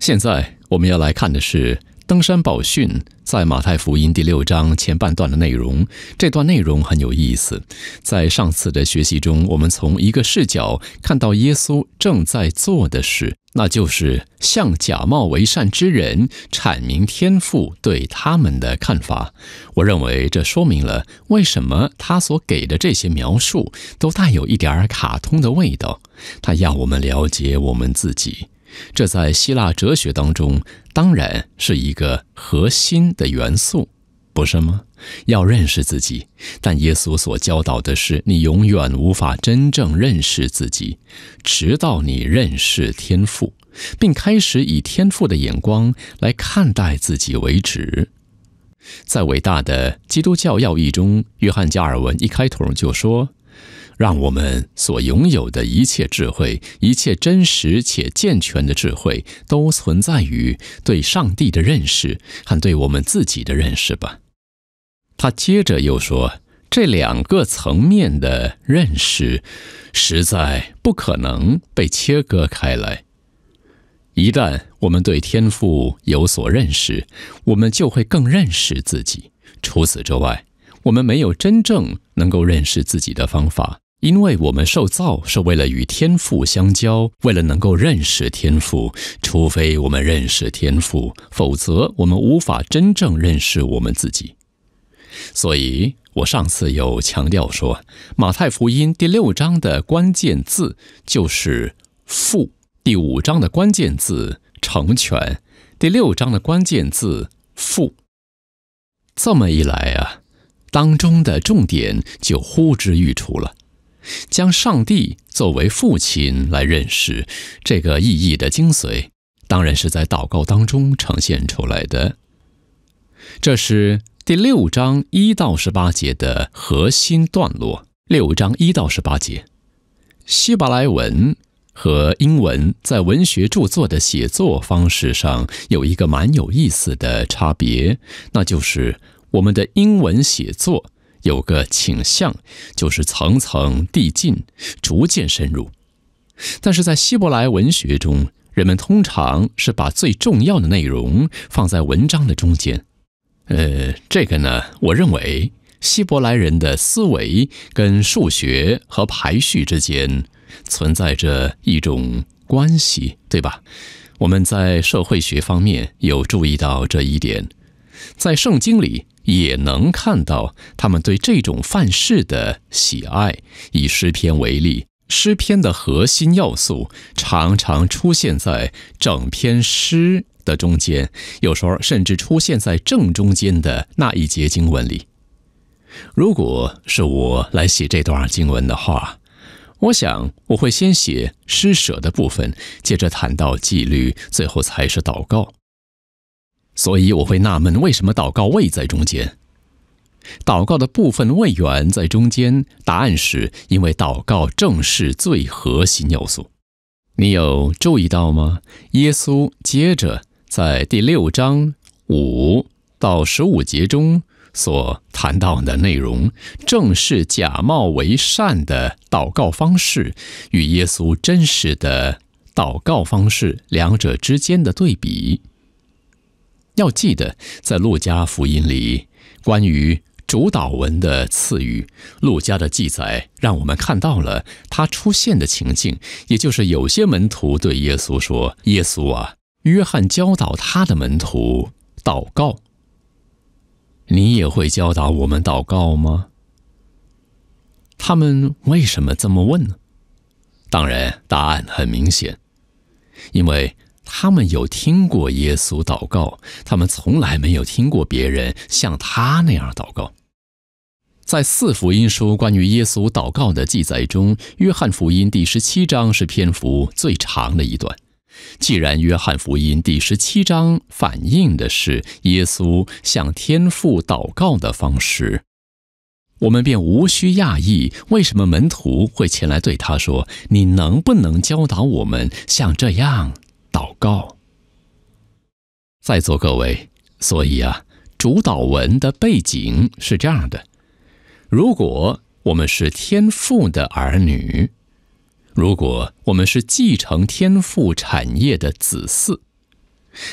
现在我们要来看的是《登山宝训》在马太福音第六章前半段的内容。这段内容很有意思。在上次的学习中，我们从一个视角看到耶稣正在做的事，那就是向假冒为善之人阐明天父对他们的看法。我认为这说明了为什么他所给的这些描述都带有一点儿卡通的味道。他要我们了解我们自己。这在希腊哲学当中当然是一个核心的元素，不是吗？要认识自己，但耶稣所教导的是，你永远无法真正认识自己，直到你认识天赋，并开始以天赋的眼光来看待自己为止。在伟大的基督教要义中，约翰·加尔文一开头就说。让我们所拥有的一切智慧，一切真实且健全的智慧，都存在于对上帝的认识和对我们自己的认识吧。他接着又说：“这两个层面的认识，实在不可能被切割开来。一旦我们对天赋有所认识，我们就会更认识自己。除此之外，我们没有真正能够认识自己的方法。”因为我们受造是为了与天赋相交，为了能够认识天赋。除非我们认识天赋，否则我们无法真正认识我们自己。所以我上次有强调说，《马太福音》第六章的关键字就是“父”；第五章的关键字“成全”；第六章的关键字“父”。这么一来啊，当中的重点就呼之欲出了。将上帝作为父亲来认识，这个意义的精髓，当然是在祷告当中呈现出来的。这是第六章一到十八节的核心段落。六章一到十八节，希伯来文和英文在文学著作的写作方式上有一个蛮有意思的差别，那就是我们的英文写作。有个倾向，就是层层递进，逐渐深入。但是在希伯来文学中，人们通常是把最重要的内容放在文章的中间。呃，这个呢，我认为希伯来人的思维跟数学和排序之间存在着一种关系，对吧？我们在社会学方面有注意到这一点，在圣经里。也能看到他们对这种范式的喜爱。以诗篇为例，诗篇的核心要素常常出现在整篇诗的中间，有时候甚至出现在正中间的那一节经文里。如果是我来写这段经文的话，我想我会先写施舍的部分，接着谈到纪律，最后才是祷告。所以我会纳闷，为什么祷告位在中间？祷告的部分位元在中间。答案是因为祷告正是最核心要素。你有注意到吗？耶稣接着在第六章五到十五节中所谈到的内容，正是假冒为善的祷告方式与耶稣真实的祷告方式两者之间的对比。要记得，在路加福音里关于主导文的赐予，路加的记载让我们看到了他出现的情境，也就是有些门徒对耶稣说：“耶稣啊，约翰教导他的门徒祷告，你也会教导我们祷告吗？”他们为什么这么问呢？当然，答案很明显，因为。他们有听过耶稣祷告，他们从来没有听过别人像他那样祷告。在四福音书关于耶稣祷告的记载中，约翰福音第十七章是篇幅最长的一段。既然约翰福音第十七章反映的是耶稣向天父祷告的方式，我们便无需讶异为什么门徒会前来对他说：“你能不能教导我们像这样？”祷告，在座各位，所以啊，主导文的背景是这样的：如果我们是天父的儿女，如果我们是继承天父产业的子嗣，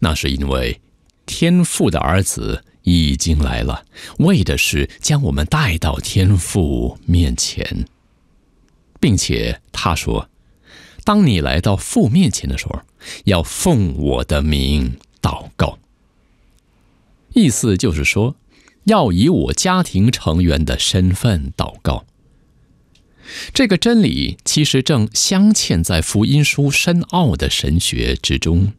那是因为天父的儿子已经来了，为的是将我们带到天父面前，并且他说。当你来到父面前的时候，要奉我的名祷告。意思就是说，要以我家庭成员的身份祷告。这个真理其实正镶嵌在福音书深奥的神学之中。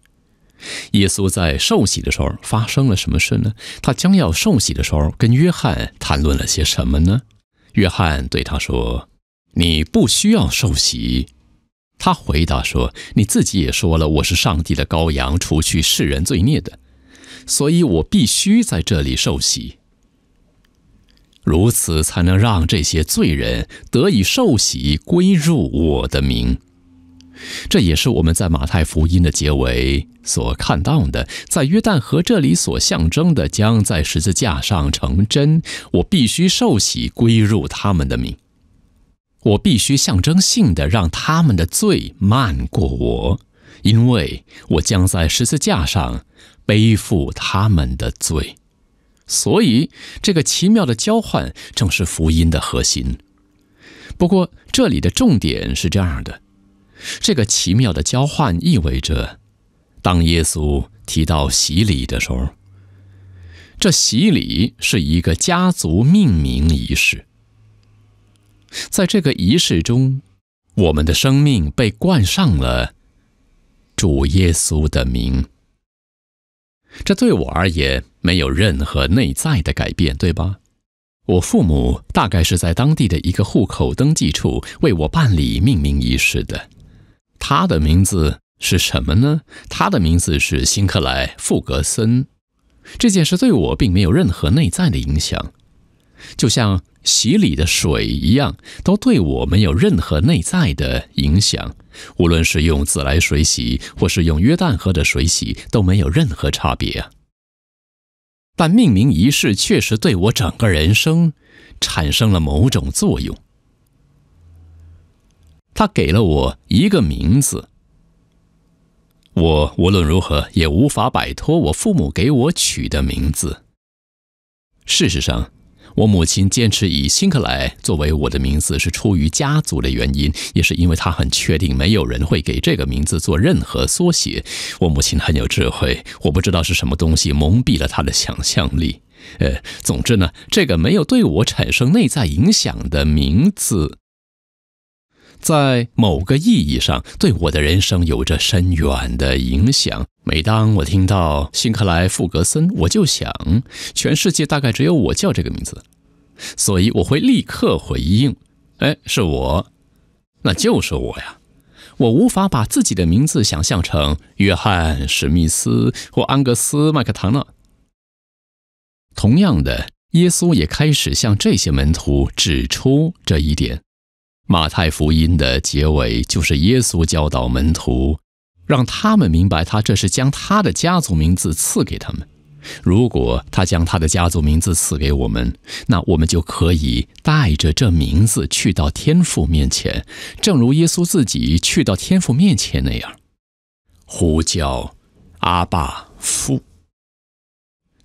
耶稣在受洗的时候发生了什么事呢？他将要受洗的时候，跟约翰谈论了些什么呢？约翰对他说：“你不需要受洗。”他回答说：“你自己也说了，我是上帝的羔羊，除去世人罪孽的，所以我必须在这里受洗，如此才能让这些罪人得以受洗，归入我的名。这也是我们在马太福音的结尾所看到的，在约旦河这里所象征的，将在十字架上成真。我必须受洗，归入他们的名。”我必须象征性的让他们的罪漫过我，因为我将在十字架上背负他们的罪。所以，这个奇妙的交换正是福音的核心。不过，这里的重点是这样的：这个奇妙的交换意味着，当耶稣提到洗礼的时候，这洗礼是一个家族命名仪式。在这个仪式中，我们的生命被冠上了主耶稣的名。这对我而言没有任何内在的改变，对吧？我父母大概是在当地的一个户口登记处为我办理命名仪式的。他的名字是什么呢？他的名字是辛克莱·富格森。这件事对我并没有任何内在的影响。就像洗礼的水一样，都对我没有任何内在的影响。无论是用自来水洗，或是用约旦河的水洗，都没有任何差别啊。但命名仪式确实对我整个人生产生了某种作用。他给了我一个名字，我无论如何也无法摆脱我父母给我取的名字。事实上。我母亲坚持以辛克莱作为我的名字，是出于家族的原因，也是因为她很确定没有人会给这个名字做任何缩写。我母亲很有智慧，我不知道是什么东西蒙蔽了她的想象力。呃，总之呢，这个没有对我产生内在影响的名字。在某个意义上，对我的人生有着深远的影响。每当我听到辛克莱·富格森，我就想，全世界大概只有我叫这个名字，所以我会立刻回应：“哎，是我，那就是我呀！”我无法把自己的名字想象成约翰·史密斯或安格斯·麦克唐纳。同样的，耶稣也开始向这些门徒指出这一点。马太福音的结尾就是耶稣教导门徒，让他们明白他这是将他的家族名字赐给他们。如果他将他的家族名字赐给我们，那我们就可以带着这名字去到天父面前，正如耶稣自己去到天父面前那样，呼叫阿爸父。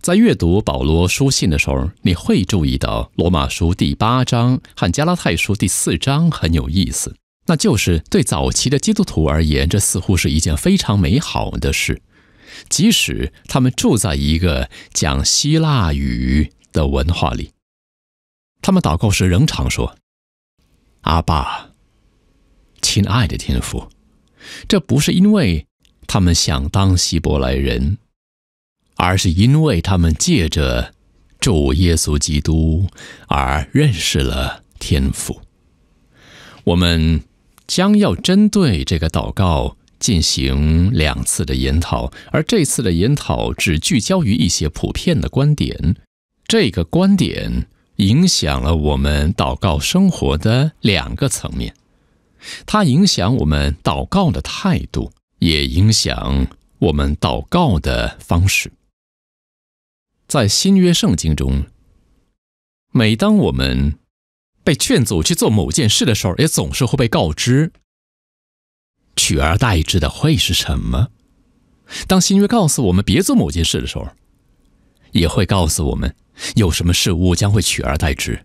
在阅读保罗书信的时候，你会注意到《罗马书》第八章和《加拉太书》第四章很有意思。那就是对早期的基督徒而言，这似乎是一件非常美好的事，即使他们住在一个讲希腊语的文化里，他们祷告时仍常说“阿爸，亲爱的天父”。这不是因为他们想当希伯来人。而是因为他们借着主耶稣基督而认识了天赋。我们将要针对这个祷告进行两次的研讨，而这次的研讨只聚焦于一些普遍的观点。这个观点影响了我们祷告生活的两个层面，它影响我们祷告的态度，也影响我们祷告的方式。在新约圣经中，每当我们被劝阻去做某件事的时候，也总是会被告知，取而代之的会是什么。当新约告诉我们别做某件事的时候，也会告诉我们有什么事物将会取而代之。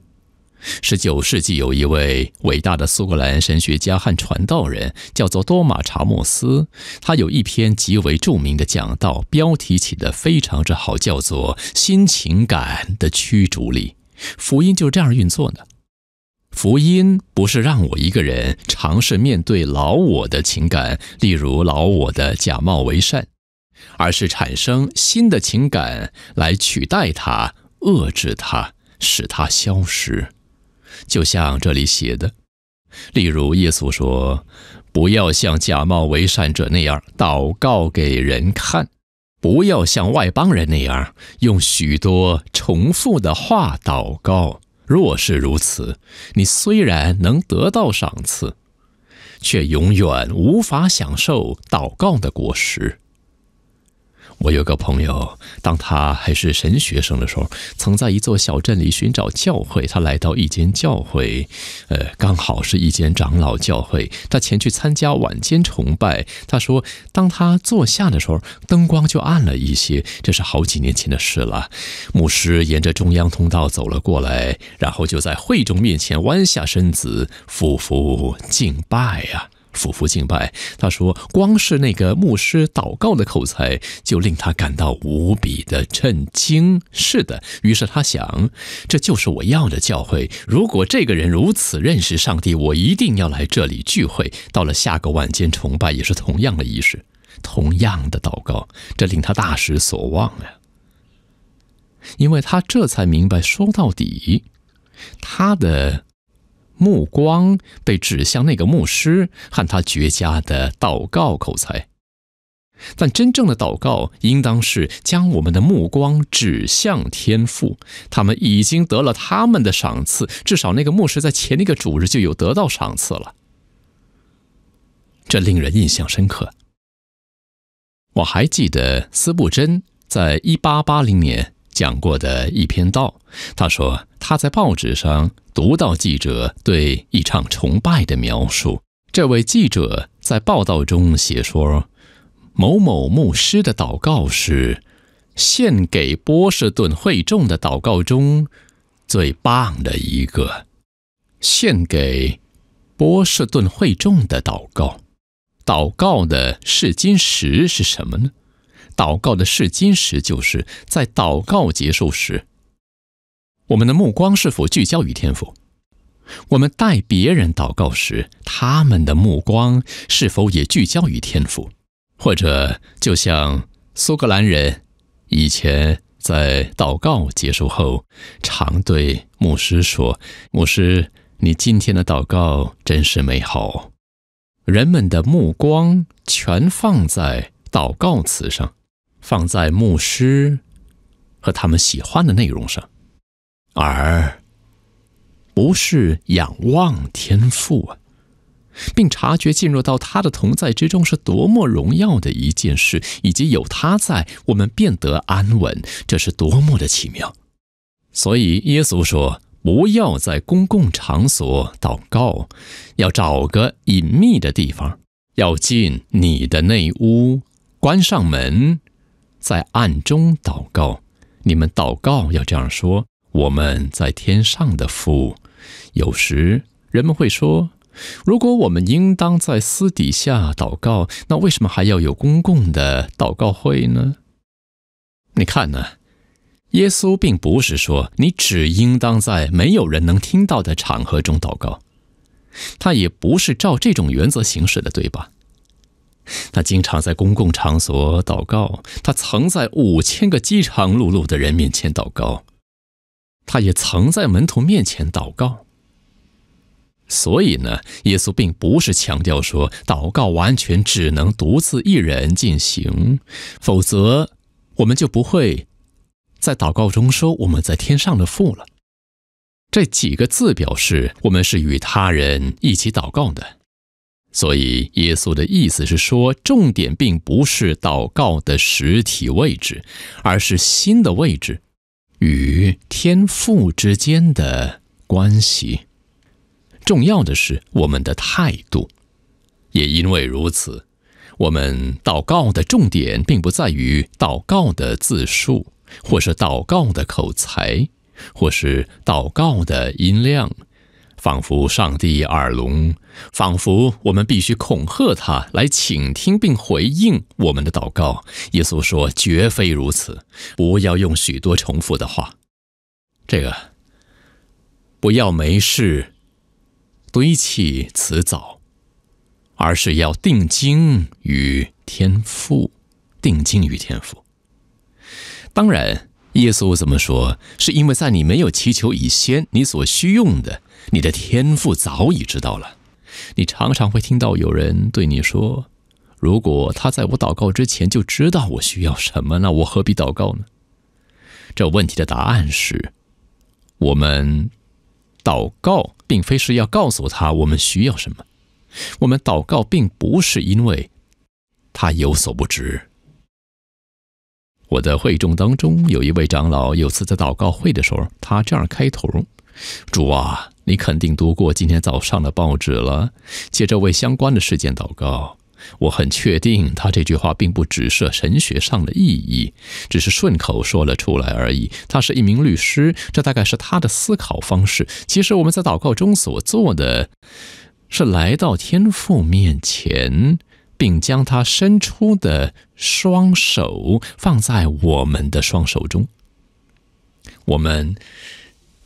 19世纪有一位伟大的苏格兰神学家和传道人，叫做多马查莫斯。他有一篇极为著名的讲道，标题起得非常之好，叫做《新情感的驱逐力》。福音就这样运作的。福音不是让我一个人尝试面对老我的情感，例如老我的假冒为善，而是产生新的情感来取代它、遏制它、使它消失。就像这里写的，例如耶稣说：“不要像假冒为善者那样祷告给人看，不要像外邦人那样用许多重复的话祷告。若是如此，你虽然能得到赏赐，却永远无法享受祷告的果实。”我有个朋友，当他还是神学生的时候，曾在一座小镇里寻找教会。他来到一间教会，呃，刚好是一间长老教会。他前去参加晚间崇拜。他说，当他坐下的时候，灯光就暗了一些。这是好几年前的事了。牧师沿着中央通道走了过来，然后就在会众面前弯下身子，俯伏敬拜呀。俯伏敬拜。他说：“光是那个牧师祷告的口才，就令他感到无比的震惊。”是的，于是他想：“这就是我要的教会。如果这个人如此认识上帝，我一定要来这里聚会。”到了下个晚间崇拜，也是同样的仪式，同样的祷告，这令他大失所望呀。因为他这才明白，说到底，他的。目光被指向那个牧师和他绝佳的祷告口才，但真正的祷告应当是将我们的目光指向天父。他们已经得了他们的赏赐，至少那个牧师在前那个主日就有得到赏赐了。这令人印象深刻。我还记得司布真在一八八零年。讲过的一篇道，他说他在报纸上读到记者对一场崇拜的描述。这位记者在报道中写说，某某牧师的祷告是献给波士顿会众的祷告中最棒的一个。献给波士顿会众的祷告，祷告的试金石是什么呢？祷告的试金石，就是在祷告结束时，我们的目光是否聚焦于天赋？我们代别人祷告时，他们的目光是否也聚焦于天赋？或者，就像苏格兰人以前在祷告结束后常对牧师说：“牧师，你今天的祷告真是美好。”人们的目光全放在祷告词上。放在牧师和他们喜欢的内容上，而不是仰望天赋啊，并察觉进入到他的同在之中是多么荣耀的一件事，以及有他在我们变得安稳，这是多么的奇妙！所以耶稣说：“不要在公共场所祷告，要找个隐秘的地方，要进你的内屋，关上门。”在暗中祷告，你们祷告要这样说：“我们在天上的父。”有时人们会说：“如果我们应当在私底下祷告，那为什么还要有公共的祷告会呢？”你看呢？耶稣并不是说你只应当在没有人能听到的场合中祷告，他也不是照这种原则行事的，对吧？他经常在公共场所祷告。他曾在五千个饥肠辘辘的人面前祷告，他也曾在门徒面前祷告。所以呢，耶稣并不是强调说祷告完全只能独自一人进行，否则我们就不会在祷告中说我们在天上的父了。这几个字表示我们是与他人一起祷告的。所以，耶稣的意思是说，重点并不是祷告的实体位置，而是心的位置与天父之间的关系。重要的是我们的态度。也因为如此，我们祷告的重点并不在于祷告的字数，或是祷告的口才，或是祷告的音量，仿佛上帝耳聋。仿佛我们必须恐吓他来倾听并回应我们的祷告。耶稣说：“绝非如此，不要用许多重复的话，这个不要没事堆砌辞藻，而是要定睛于天赋，定睛于天赋。当然，耶稣这么说，是因为在你没有祈求以先，你所需用的，你的天赋早已知道了。”你常常会听到有人对你说：“如果他在我祷告之前就知道我需要什么，那我何必祷告呢？”这问题的答案是：我们祷告并非是要告诉他我们需要什么，我们祷告并不是因为他有所不知。我的会众当中有一位长老，有次在祷告会的时候，他这样开头。主啊，你肯定读过今天早上的报纸了。借着为相关的事件祷告，我很确定他这句话并不指涉神学上的意义，只是顺口说了出来而已。他是一名律师，这大概是他的思考方式。其实我们在祷告中所做的，是来到天父面前，并将他伸出的双手放在我们的双手中。我们。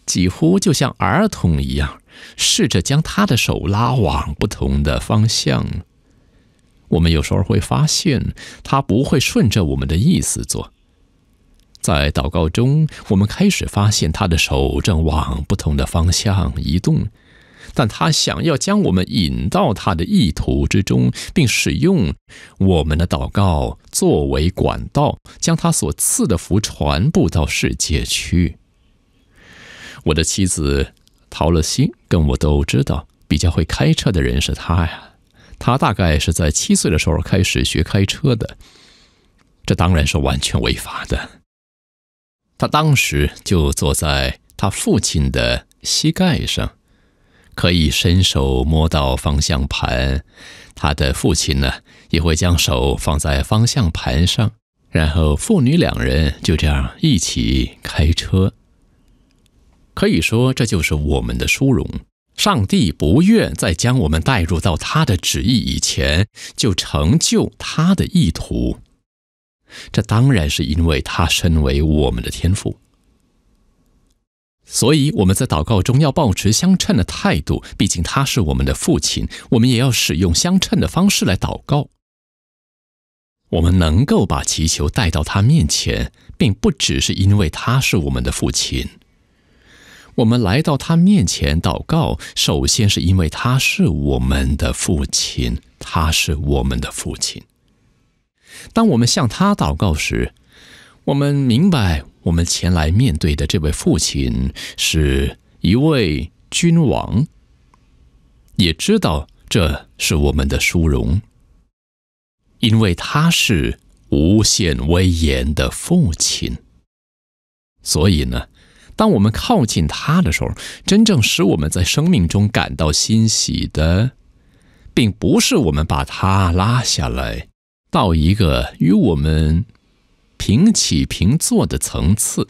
几乎就像儿童一样，试着将他的手拉往不同的方向。我们有时候会发现他不会顺着我们的意思做。在祷告中，我们开始发现他的手正往不同的方向移动，但他想要将我们引到他的意图之中，并使用我们的祷告作为管道，将他所赐的福传布到世界去。我的妻子陶乐欣跟我都知道，比较会开车的人是她呀。她大概是在七岁的时候开始学开车的，这当然是完全违法的。她当时就坐在她父亲的膝盖上，可以伸手摸到方向盘。她的父亲呢，也会将手放在方向盘上，然后父女两人就这样一起开车。可以说，这就是我们的殊荣。上帝不愿在将我们带入到他的旨意以前就成就他的意图。这当然是因为他身为我们的天赋。所以我们在祷告中要保持相称的态度，毕竟他是我们的父亲，我们也要使用相称的方式来祷告。我们能够把祈求带到他面前，并不只是因为他是我们的父亲。我们来到他面前祷告，首先是因为他是我们的父亲，他是我们的父亲。当我们向他祷告时，我们明白我们前来面对的这位父亲是一位君王，也知道这是我们的殊荣，因为他是无限威严的父亲，所以呢。当我们靠近他的时候，真正使我们在生命中感到欣喜的，并不是我们把他拉下来到一个与我们平起平坐的层次，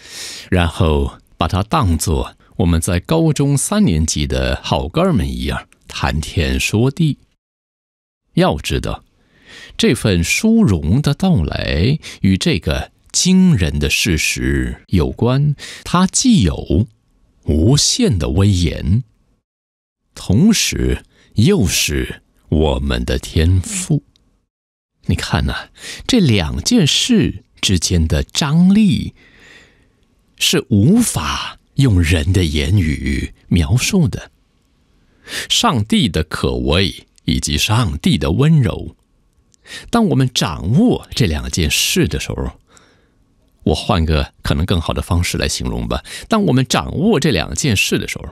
然后把它当作我们在高中三年级的好哥们一样谈天说地。要知道，这份殊荣的到来与这个。惊人的事实有关，它既有无限的威严，同时又是我们的天赋。你看呐，这两件事之间的张力是无法用人的言语描述的。上帝的可畏以及上帝的温柔，当我们掌握这两件事的时候。我换个可能更好的方式来形容吧。当我们掌握这两件事的时候，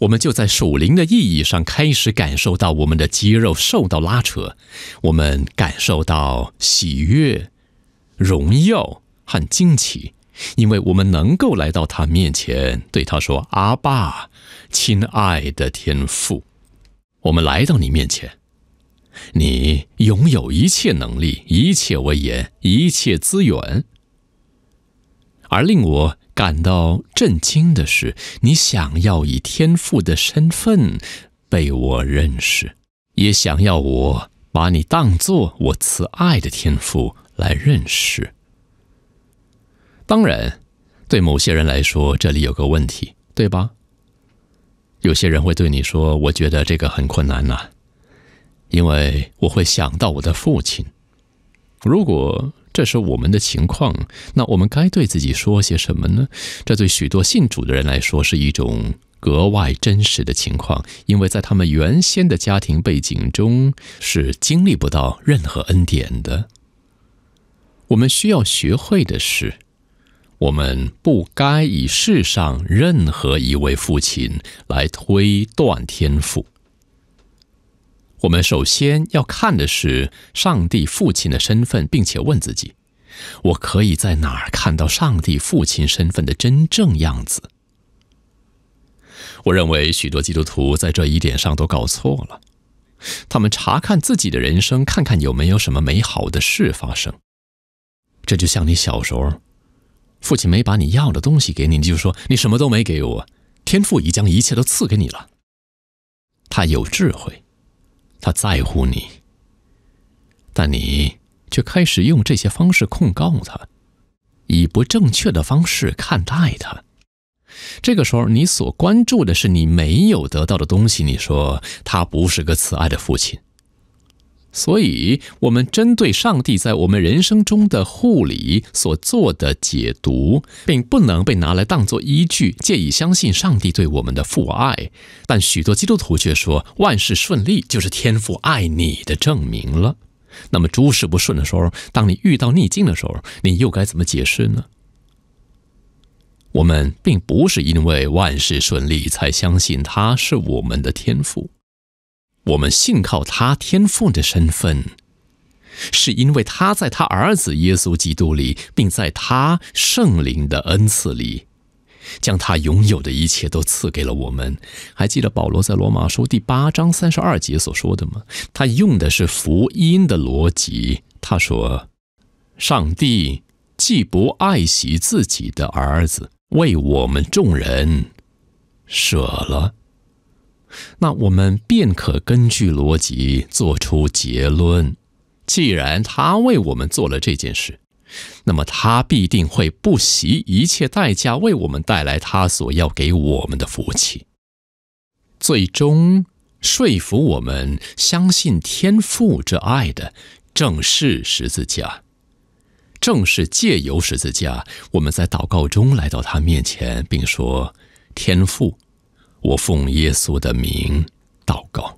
我们就在属灵的意义上开始感受到我们的肌肉受到拉扯，我们感受到喜悦、荣耀和惊奇，因为我们能够来到他面前，对他说：“阿爸，亲爱的天父，我们来到你面前，你拥有一切能力、一切威严、一切资源。”而令我感到震惊的是，你想要以天赋的身份被我认识，也想要我把你当作我慈爱的天赋来认识。当然，对某些人来说，这里有个问题，对吧？有些人会对你说：“我觉得这个很困难呐，因为我会想到我的父亲。”如果这是我们的情况，那我们该对自己说些什么呢？这对许多信主的人来说是一种格外真实的情况，因为在他们原先的家庭背景中是经历不到任何恩典的。我们需要学会的是，我们不该以世上任何一位父亲来推断天赋。我们首先要看的是上帝父亲的身份，并且问自己：我可以在哪儿看到上帝父亲身份的真正样子？我认为许多基督徒在这一点上都搞错了。他们查看自己的人生，看看有没有什么美好的事发生。这就像你小时候，父亲没把你要的东西给你，你就说你什么都没给我。天父已将一切都赐给你了，他有智慧。他在乎你，但你却开始用这些方式控告他，以不正确的方式看待他。这个时候，你所关注的是你没有得到的东西。你说他不是个慈爱的父亲。所以，我们针对上帝在我们人生中的护理所做的解读，并不能被拿来当作依据，借以相信上帝对我们的父爱。但许多基督徒却说，万事顺利就是天父爱你的证明了。那么，诸事不顺的时候，当你遇到逆境的时候，你又该怎么解释呢？我们并不是因为万事顺利才相信他是我们的天父。我们信靠他天父的身份，是因为他在他儿子耶稣基督里，并在他圣灵的恩赐里，将他拥有的一切都赐给了我们。还记得保罗在罗马书第八章三十二节所说的吗？他用的是福音的逻辑。他说：“上帝既不爱惜自己的儿子，为我们众人舍了。”那我们便可根据逻辑做出结论：既然他为我们做了这件事，那么他必定会不惜一切代价为我们带来他所要给我们的福气。最终说服我们相信天父之爱的，正是十字架；正是借由十字架，我们在祷告中来到他面前，并说：“天父。”我奉耶稣的名祷告。